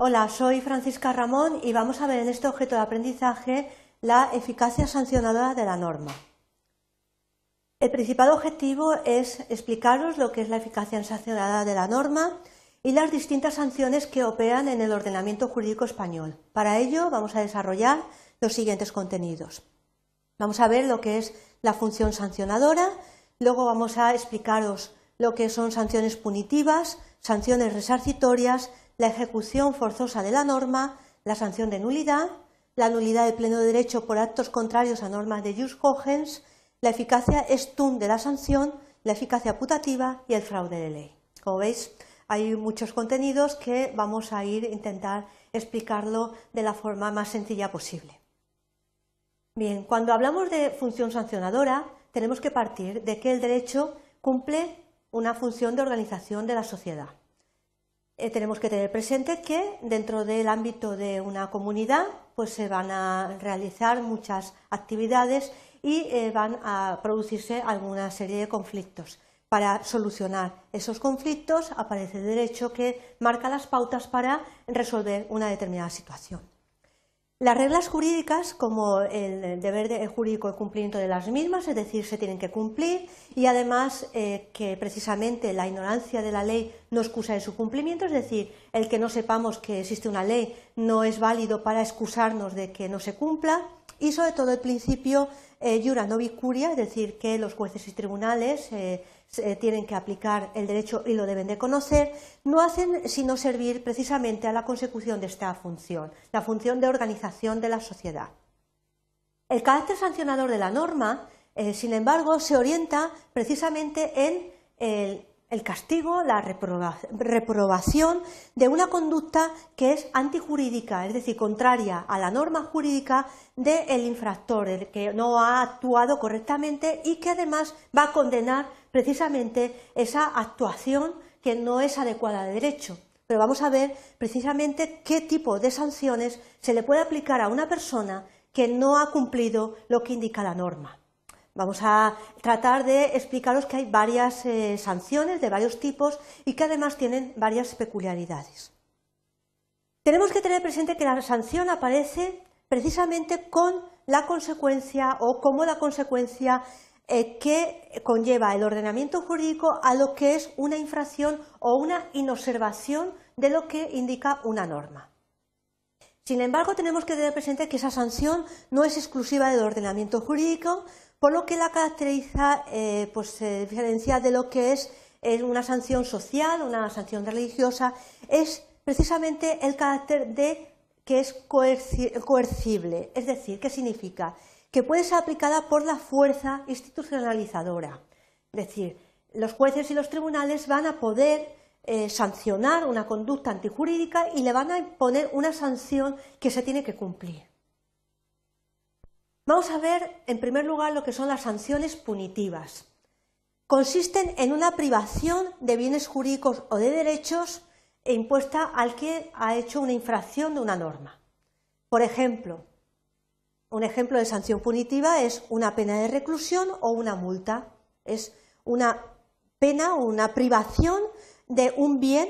Hola, soy Francisca Ramón y vamos a ver en este objeto de aprendizaje la eficacia sancionadora de la norma. El principal objetivo es explicaros lo que es la eficacia sancionadora de la norma y las distintas sanciones que operan en el ordenamiento jurídico español. Para ello vamos a desarrollar los siguientes contenidos. Vamos a ver lo que es la función sancionadora, luego vamos a explicaros lo que son sanciones punitivas, sanciones resarcitorias, la ejecución forzosa de la norma, la sanción de nulidad, la nulidad de pleno derecho por actos contrarios a normas de jus cogens, la eficacia stum de la sanción, la eficacia putativa y el fraude de ley. Como veis, hay muchos contenidos que vamos a ir a intentar explicarlo de la forma más sencilla posible. Bien, cuando hablamos de función sancionadora, tenemos que partir de que el derecho cumple una función de organización de la sociedad. Eh, tenemos que tener presente que dentro del ámbito de una comunidad pues se van a realizar muchas actividades y eh, van a producirse alguna serie de conflictos. Para solucionar esos conflictos aparece el derecho que marca las pautas para resolver una determinada situación. Las reglas jurídicas, como el deber jurídico de cumplimiento de las mismas, es decir, se tienen que cumplir y además eh, que precisamente la ignorancia de la ley no excusa de su cumplimiento, es decir, el que no sepamos que existe una ley no es válido para excusarnos de que no se cumpla y sobre todo el principio eh, jura novi curia, es decir, que los jueces y tribunales eh, eh, tienen que aplicar el derecho y lo deben de conocer, no hacen sino servir precisamente a la consecución de esta función, la función de organización de la sociedad. El carácter sancionador de la norma, eh, sin embargo, se orienta precisamente en el el castigo, la reprobación de una conducta que es antijurídica, es decir, contraria a la norma jurídica del infractor, que no ha actuado correctamente y que además va a condenar precisamente esa actuación que no es adecuada de derecho. Pero vamos a ver precisamente qué tipo de sanciones se le puede aplicar a una persona que no ha cumplido lo que indica la norma. Vamos a tratar de explicaros que hay varias eh, sanciones de varios tipos y que además tienen varias peculiaridades. Tenemos que tener presente que la sanción aparece precisamente con la consecuencia o como la consecuencia eh, que conlleva el ordenamiento jurídico a lo que es una infracción o una inobservación de lo que indica una norma. Sin embargo, tenemos que tener presente que esa sanción no es exclusiva del ordenamiento jurídico, por lo que la caracteriza, eh, pues se diferencia de lo que es, una sanción social, una sanción religiosa, es precisamente el carácter de que es coercible, es decir, ¿qué significa? Que puede ser aplicada por la fuerza institucionalizadora, es decir, los jueces y los tribunales van a poder eh, sancionar una conducta antijurídica y le van a imponer una sanción que se tiene que cumplir. Vamos a ver, en primer lugar, lo que son las sanciones punitivas. Consisten en una privación de bienes jurídicos o de derechos e impuesta al que ha hecho una infracción de una norma. Por ejemplo, un ejemplo de sanción punitiva es una pena de reclusión o una multa. Es una pena o una privación de un bien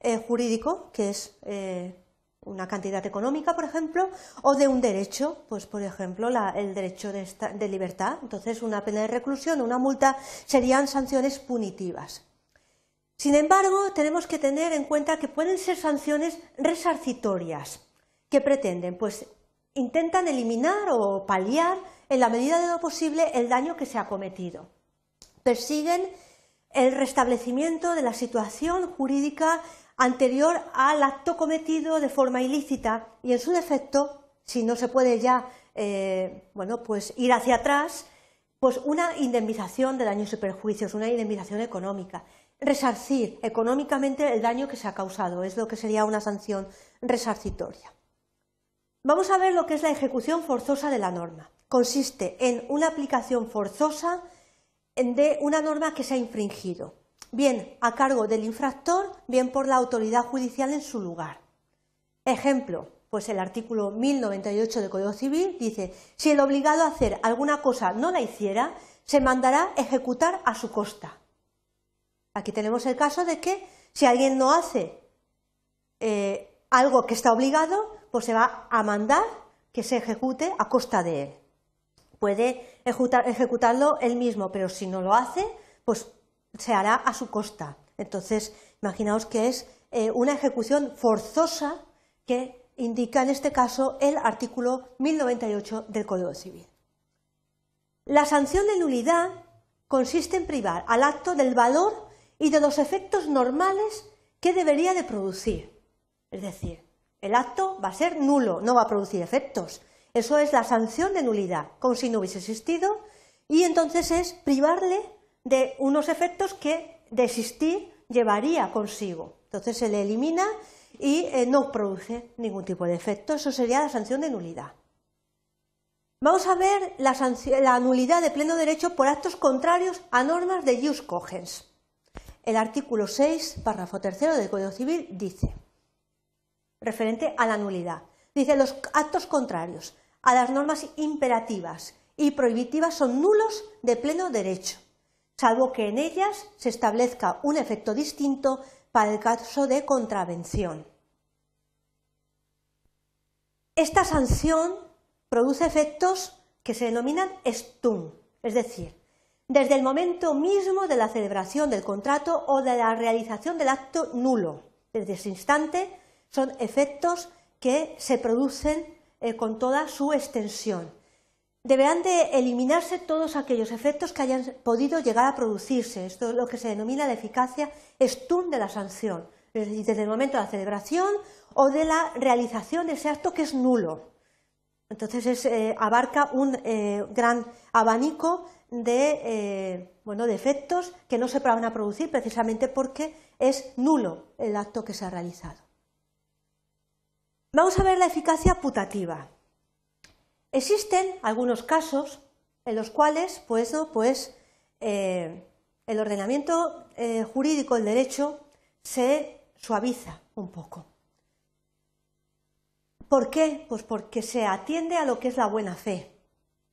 eh, jurídico que es eh, una cantidad económica, por ejemplo, o de un derecho, pues por ejemplo el derecho de, libertad. Entonces, una pena de reclusión, o una multa serían sanciones punitivas. Sin embargo, tenemos que tener en cuenta que pueden ser sanciones resarcitorias. que pretenden? Pues intentan eliminar o paliar en la medida de lo posible el daño que se ha cometido. Persiguen el restablecimiento de la situación jurídica anterior al acto cometido de forma ilícita y en su defecto, si no se puede ya eh, bueno, pues ir hacia atrás, pues una indemnización de daños y perjuicios, una indemnización económica, resarcir económicamente el daño que se ha causado, es lo que sería una sanción resarcitoria. Vamos a ver lo que es la ejecución forzosa de la norma. Consiste en una aplicación forzosa de una norma que se ha infringido bien a cargo del infractor, bien por la autoridad judicial en su lugar. Ejemplo, pues el artículo 1098 del Código Civil dice, si el obligado a hacer alguna cosa no la hiciera, se mandará ejecutar a su costa. Aquí tenemos el caso de que si alguien no hace eh, algo que está obligado, pues se va a mandar que se ejecute a costa de él. Puede ejecutarlo él mismo, pero si no lo hace, pues se hará a su costa. Entonces, imaginaos que es eh, una ejecución forzosa que indica en este caso el artículo 1098 del Código Civil. La sanción de nulidad consiste en privar al acto del valor y de los efectos normales que debería de producir. Es decir, el acto va a ser nulo, no va a producir efectos. Eso es la sanción de nulidad, como si no hubiese existido, y entonces es privarle de unos efectos que desistir llevaría consigo. Entonces se le elimina y eh, no produce ningún tipo de efecto. Eso sería la sanción de nulidad. Vamos a ver la, la nulidad de pleno derecho por actos contrarios a normas de jus cogens. El artículo 6, párrafo tercero del Código Civil dice, referente a la nulidad, dice los actos contrarios a las normas imperativas y prohibitivas son nulos de pleno derecho salvo que en ellas se establezca un efecto distinto para el caso de contravención. Esta sanción produce efectos que se denominan stum, es decir, desde el momento mismo de la celebración del contrato o de la realización del acto nulo. Desde ese instante son efectos que se producen eh, con toda su extensión deberán de eliminarse todos aquellos efectos que hayan podido llegar a producirse. Esto es lo que se denomina la eficacia stun de la sanción, desde el momento de la celebración o de la realización de ese acto que es nulo. Entonces eh, abarca un eh, gran abanico de, eh, de efectos que no se van a producir precisamente porque es nulo el acto que se ha realizado. Vamos a ver la eficacia putativa. Existen algunos casos en los cuales, pues, pues eh, el ordenamiento eh, jurídico, el derecho, se suaviza un poco. ¿Por qué? Pues porque se atiende a lo que es la buena fe.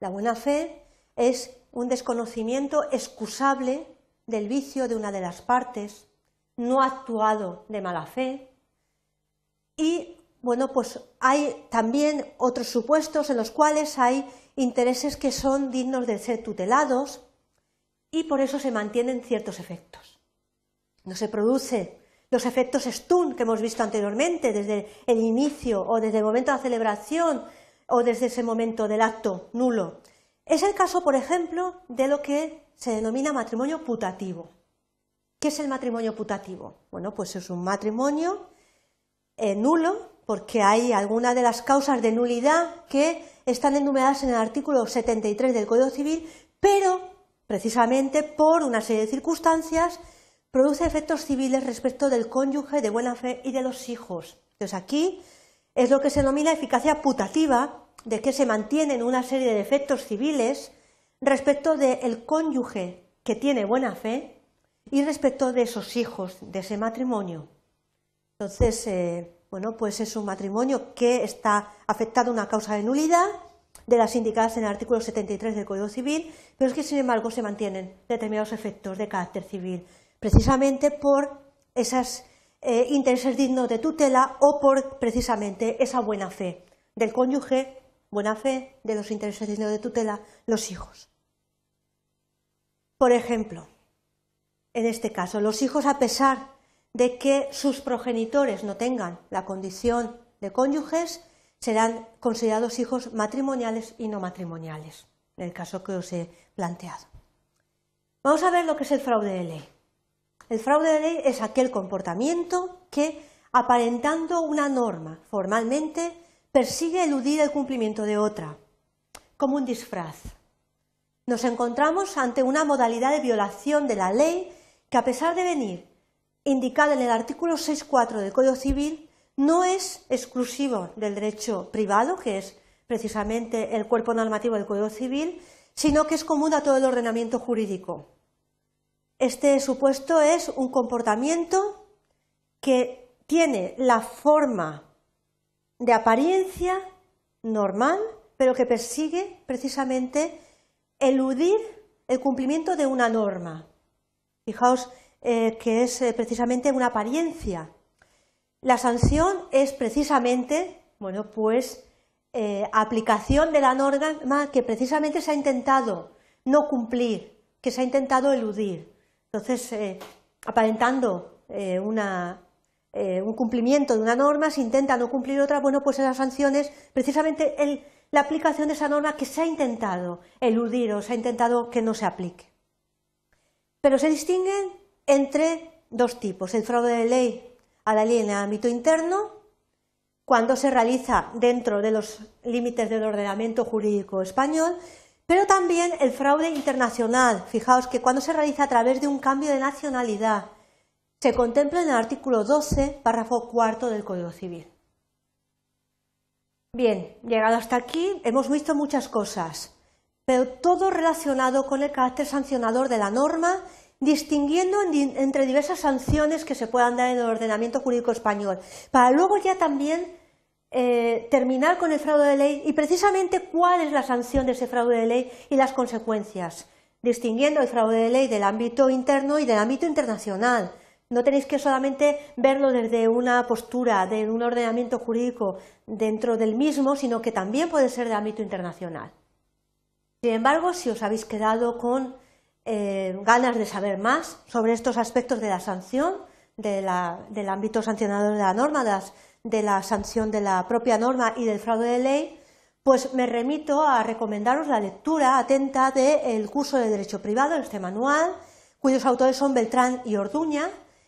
La buena fe es un desconocimiento excusable del vicio de una de las partes, no actuado de mala fe y bueno, pues hay también otros supuestos en los cuales hay intereses que son dignos de ser tutelados y por eso se mantienen ciertos efectos. No se producen los efectos stun que hemos visto anteriormente, desde el inicio o desde el momento de la celebración o desde ese momento del acto nulo. Es el caso, por ejemplo, de lo que se denomina matrimonio putativo. ¿Qué es el matrimonio putativo? Bueno, pues es un matrimonio eh, nulo porque hay algunas de las causas de nulidad que están enumeradas en el artículo 73 del Código Civil, pero precisamente por una serie de circunstancias produce efectos civiles respecto del cónyuge de buena fe y de los hijos. Entonces aquí es lo que se denomina eficacia putativa, de que se mantienen una serie de efectos civiles respecto del cónyuge que tiene buena fe y respecto de esos hijos de ese matrimonio. Entonces, eh, bueno, pues es un matrimonio que está afectado a una causa de nulidad de las indicadas en el artículo 73 del Código Civil, pero es que sin embargo se mantienen determinados efectos de carácter civil, precisamente por esos eh, intereses dignos de tutela o por precisamente esa buena fe del cónyuge, buena fe de los intereses dignos de tutela, los hijos. Por ejemplo, en este caso, los hijos, a pesar de que sus progenitores no tengan la condición de cónyuges, serán considerados hijos matrimoniales y no matrimoniales, en el caso que os he planteado. Vamos a ver lo que es el fraude de ley. El fraude de ley es aquel comportamiento que, aparentando una norma formalmente, persigue eludir el cumplimiento de otra, como un disfraz. Nos encontramos ante una modalidad de violación de la ley que, a pesar de venir indicada en el artículo 6.4 del Código Civil no es exclusivo del derecho privado, que es precisamente el cuerpo normativo del Código Civil, sino que es común a todo el ordenamiento jurídico. Este supuesto es un comportamiento que tiene la forma de apariencia normal, pero que persigue precisamente eludir el cumplimiento de una norma. Fijaos eh, que es eh, precisamente una apariencia. La sanción es precisamente, bueno, pues eh, aplicación de la norma que precisamente se ha intentado no cumplir, que se ha intentado eludir. Entonces, aparentando un cumplimiento de una norma, se intenta no cumplir otra, bueno, pues las sanciones, precisamente la aplicación de esa norma que se ha intentado eludir o se ha intentado que no se aplique. Pero se distinguen entre dos tipos, el fraude de ley a la ley en el ámbito interno, cuando se realiza dentro de los límites del ordenamiento jurídico español, pero también el fraude internacional. Fijaos que cuando se realiza a través de un cambio de nacionalidad, se contempla en el artículo 12, párrafo cuarto del Código Civil. Bien, llegado hasta aquí, hemos visto muchas cosas, pero todo relacionado con el carácter sancionador de la norma distinguiendo entre diversas sanciones que se puedan dar en el ordenamiento jurídico español, para luego ya también eh, terminar con el fraude de ley y precisamente cuál es la sanción de ese fraude de ley y las consecuencias, distinguiendo el fraude de ley del ámbito interno y del ámbito internacional. No tenéis que solamente verlo desde una postura, de un ordenamiento jurídico dentro del mismo, sino que también puede ser de ámbito internacional. Sin embargo, si os habéis quedado con eh, ganas de saber más sobre estos aspectos de la sanción, del ámbito sancionador de la norma, de, la sanción de la propia norma y del fraude de ley, pues me remito a recomendaros la lectura atenta del curso de Derecho Privado, este manual, cuyos autores son Beltrán y Orduña,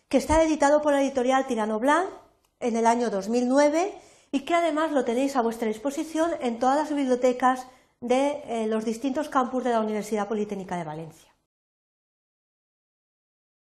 que está editado por la editorial Tirano Blanc en el año 2009 y que además lo tenéis a vuestra disposición en todas las bibliotecas de eh, los distintos campus de la Universidad Politécnica de Valencia.